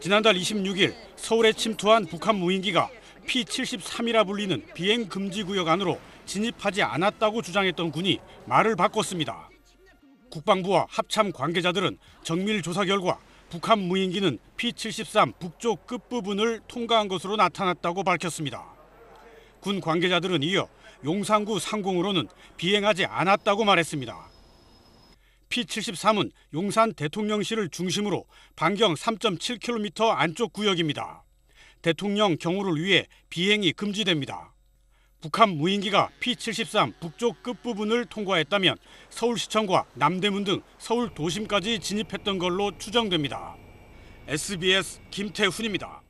지난달 26일 서울에 침투한 북한 무인기가 P-73이라 불리는 비행 금지 구역 안으로 진입하지 않았다고 주장했던 군이 말을 바꿨습니다. 국방부와 합참 관계자들은 정밀 조사 결과 북한 무인기는 P-73 북쪽 끝부분을 통과한 것으로 나타났다고 밝혔습니다. 군 관계자들은 이어 용산구 상공으로는 비행하지 않았다고 말했습니다. P-73은 용산 대통령실을 중심으로 반경 3.7km 안쪽 구역입니다. 대통령 경호를 위해 비행이 금지됩니다. 북한 무인기가 P-73 북쪽 끝부분을 통과했다면 서울시청과 남대문 등 서울 도심까지 진입했던 걸로 추정됩니다. SBS 김태훈입니다.